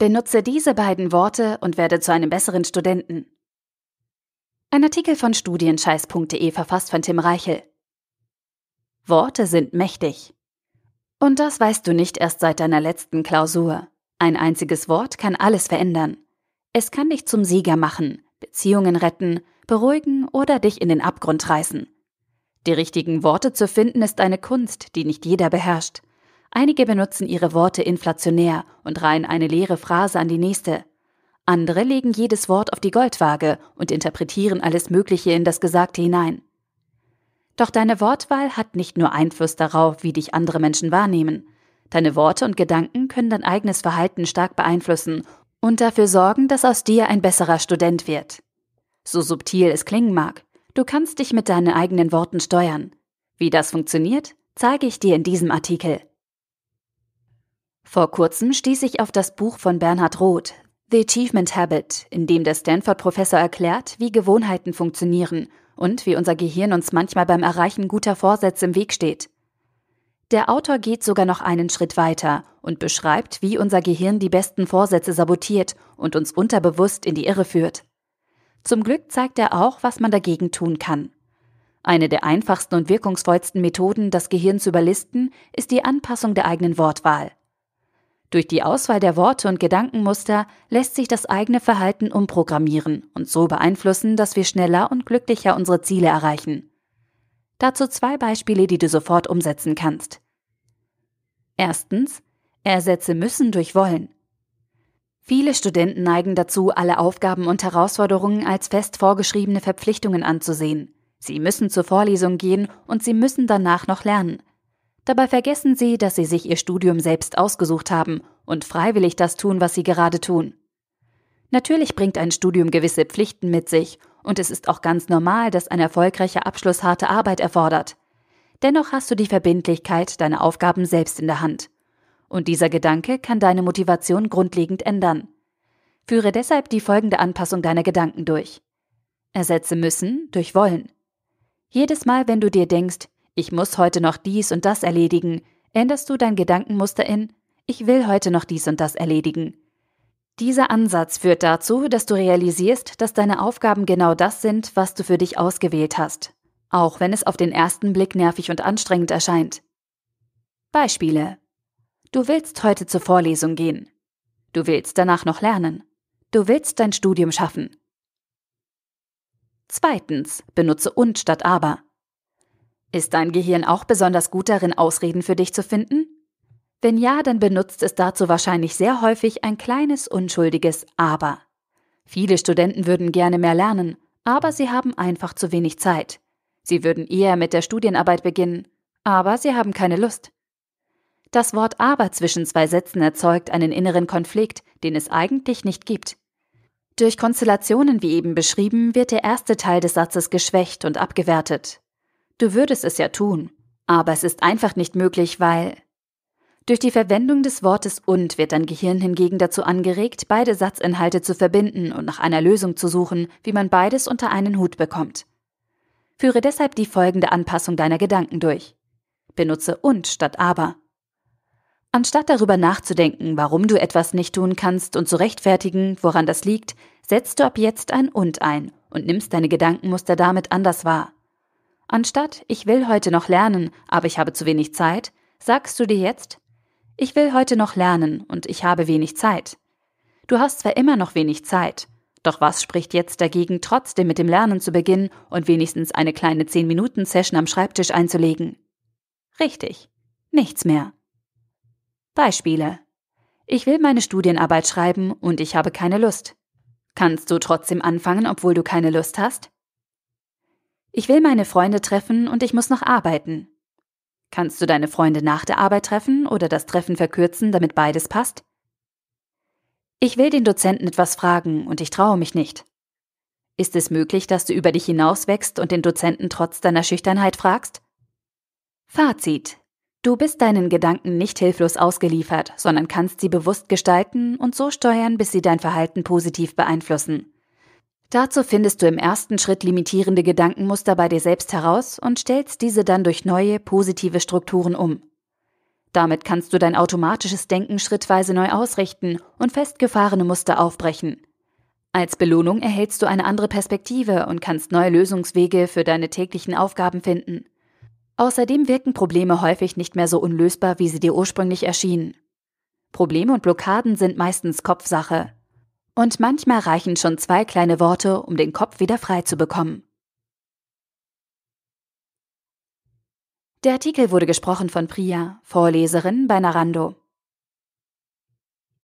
Benutze diese beiden Worte und werde zu einem besseren Studenten. Ein Artikel von studienscheiß.de verfasst von Tim Reichel. Worte sind mächtig. Und das weißt du nicht erst seit deiner letzten Klausur. Ein einziges Wort kann alles verändern. Es kann dich zum Sieger machen, Beziehungen retten, beruhigen oder dich in den Abgrund reißen. Die richtigen Worte zu finden ist eine Kunst, die nicht jeder beherrscht. Einige benutzen ihre Worte inflationär und reihen eine leere Phrase an die nächste. Andere legen jedes Wort auf die Goldwaage und interpretieren alles Mögliche in das Gesagte hinein. Doch deine Wortwahl hat nicht nur Einfluss darauf, wie dich andere Menschen wahrnehmen. Deine Worte und Gedanken können dein eigenes Verhalten stark beeinflussen und dafür sorgen, dass aus dir ein besserer Student wird. So subtil es klingen mag, du kannst dich mit deinen eigenen Worten steuern. Wie das funktioniert, zeige ich dir in diesem Artikel. Vor kurzem stieß ich auf das Buch von Bernhard Roth, The Achievement Habit, in dem der Stanford-Professor erklärt, wie Gewohnheiten funktionieren und wie unser Gehirn uns manchmal beim Erreichen guter Vorsätze im Weg steht. Der Autor geht sogar noch einen Schritt weiter und beschreibt, wie unser Gehirn die besten Vorsätze sabotiert und uns unterbewusst in die Irre führt. Zum Glück zeigt er auch, was man dagegen tun kann. Eine der einfachsten und wirkungsvollsten Methoden, das Gehirn zu überlisten, ist die Anpassung der eigenen Wortwahl. Durch die Auswahl der Worte und Gedankenmuster lässt sich das eigene Verhalten umprogrammieren und so beeinflussen, dass wir schneller und glücklicher unsere Ziele erreichen. Dazu zwei Beispiele, die du sofort umsetzen kannst. Erstens, ersetze müssen durch wollen. Viele Studenten neigen dazu, alle Aufgaben und Herausforderungen als fest vorgeschriebene Verpflichtungen anzusehen. Sie müssen zur Vorlesung gehen und sie müssen danach noch lernen. Dabei vergessen sie, dass sie sich ihr Studium selbst ausgesucht haben und freiwillig das tun, was sie gerade tun. Natürlich bringt ein Studium gewisse Pflichten mit sich und es ist auch ganz normal, dass ein erfolgreicher Abschluss harte Arbeit erfordert. Dennoch hast du die Verbindlichkeit, deine Aufgaben selbst in der Hand. Und dieser Gedanke kann deine Motivation grundlegend ändern. Führe deshalb die folgende Anpassung deiner Gedanken durch. Ersetze müssen durch wollen. Jedes Mal, wenn du dir denkst, ich muss heute noch dies und das erledigen, änderst du dein Gedankenmuster in ich will heute noch dies und das erledigen. Dieser Ansatz führt dazu, dass du realisierst, dass deine Aufgaben genau das sind, was du für dich ausgewählt hast, auch wenn es auf den ersten Blick nervig und anstrengend erscheint. Beispiele. Du willst heute zur Vorlesung gehen. Du willst danach noch lernen. Du willst dein Studium schaffen. Zweitens, benutze und statt aber. Ist dein Gehirn auch besonders gut darin, Ausreden für dich zu finden? Wenn ja, dann benutzt es dazu wahrscheinlich sehr häufig ein kleines unschuldiges Aber. Viele Studenten würden gerne mehr lernen, aber sie haben einfach zu wenig Zeit. Sie würden eher mit der Studienarbeit beginnen, aber sie haben keine Lust. Das Wort aber zwischen zwei Sätzen erzeugt einen inneren Konflikt, den es eigentlich nicht gibt. Durch Konstellationen wie eben beschrieben wird der erste Teil des Satzes geschwächt und abgewertet. Du würdest es ja tun, aber es ist einfach nicht möglich, weil durch die Verwendung des Wortes und wird dein Gehirn hingegen dazu angeregt, beide Satzinhalte zu verbinden und nach einer Lösung zu suchen, wie man beides unter einen Hut bekommt. Führe deshalb die folgende Anpassung deiner Gedanken durch. Benutze und statt aber. Anstatt darüber nachzudenken, warum du etwas nicht tun kannst und zu rechtfertigen, woran das liegt, setzt du ab jetzt ein und ein und nimmst deine Gedankenmuster damit anders wahr. Anstatt ich will heute noch lernen, aber ich habe zu wenig Zeit, sagst du dir jetzt, ich will heute noch lernen und ich habe wenig Zeit. Du hast zwar immer noch wenig Zeit, doch was spricht jetzt dagegen, trotzdem mit dem Lernen zu beginnen und wenigstens eine kleine 10-Minuten-Session am Schreibtisch einzulegen? Richtig, nichts mehr. Beispiele. Ich will meine Studienarbeit schreiben und ich habe keine Lust. Kannst du trotzdem anfangen, obwohl du keine Lust hast? Ich will meine Freunde treffen und ich muss noch arbeiten. Kannst du deine Freunde nach der Arbeit treffen oder das Treffen verkürzen, damit beides passt? Ich will den Dozenten etwas fragen und ich traue mich nicht. Ist es möglich, dass du über dich hinauswächst und den Dozenten trotz deiner Schüchternheit fragst? Fazit. Du bist deinen Gedanken nicht hilflos ausgeliefert, sondern kannst sie bewusst gestalten und so steuern, bis sie dein Verhalten positiv beeinflussen. Dazu findest du im ersten Schritt limitierende Gedankenmuster bei dir selbst heraus und stellst diese dann durch neue, positive Strukturen um. Damit kannst du dein automatisches Denken schrittweise neu ausrichten und festgefahrene Muster aufbrechen. Als Belohnung erhältst du eine andere Perspektive und kannst neue Lösungswege für deine täglichen Aufgaben finden. Außerdem wirken Probleme häufig nicht mehr so unlösbar, wie sie dir ursprünglich erschienen. Probleme und Blockaden sind meistens Kopfsache. Und manchmal reichen schon zwei kleine Worte, um den Kopf wieder frei zu bekommen. Der Artikel wurde gesprochen von Priya, Vorleserin bei Narando.